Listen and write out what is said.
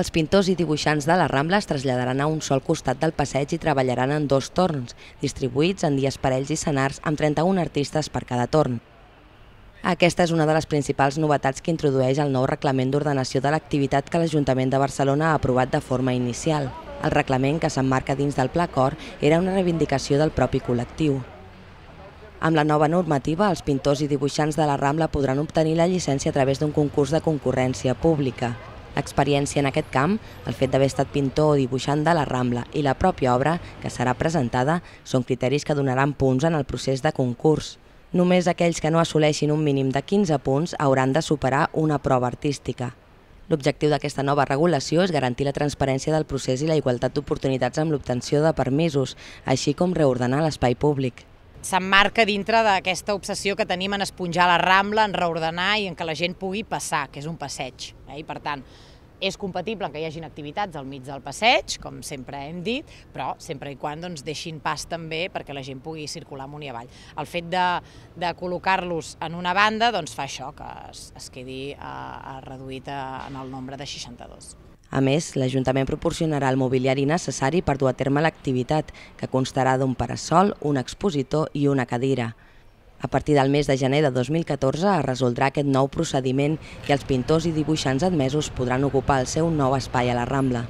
Els pintors i dibuixants de la Rambla es traslladaran a un sol costat del passeig i treballaran en dos torns, distribuïts en dies parells i senars amb 31 artistes per cada torn. Aquesta és una de les principals novetats que introdueix el nou reglament d'ordenació de l'activitat que l'Ajuntament de Barcelona ha aprovat de forma inicial. El reglament, que s'emmarca dins del Pla Cor, era una reivindicació del propi col·lectiu. Amb la nova normativa, els pintors i dibuixants de la Rambla podran obtenir la llicència a través d'un concurs de concurrència pública. L'experiència en aquest camp, el fet d'haver estat pintor o dibuixant de la Rambla i la pròpia obra que serà presentada són criteris que donaran punts en el procés de concurs. Només aquells que no assoleixin un mínim de 15 punts hauran de superar una prova artística. L'objectiu d'aquesta nova regulació és garantir la transparència del procés i la igualtat d'oportunitats amb l'obtenció de permisos, així com reordenar l'espai públic s'emmarca dintre d'aquesta obsessió que tenim en esponjar la Rambla, en reordenar i en que la gent pugui passar, que és un passeig. Eh? I per tant, és compatible que hi hagin activitats al mig del passeig, com sempre hem dit, però sempre i quan doncs, deixin pas també perquè la gent pugui circular amunt i avall. El fet de, de col·locar-los en una banda doncs, fa això, que es, es quedi a, eh, a eh, reduït a, eh, en el nombre de 62. A més, l'Ajuntament proporcionarà el mobiliari necessari per dur a terme l'activitat, que constarà d'un parasol, un expositor i una cadira. A partir del mes de gener de 2014 es resoldrà aquest nou procediment i els pintors i dibuixants admesos podran ocupar el seu nou espai a la Rambla.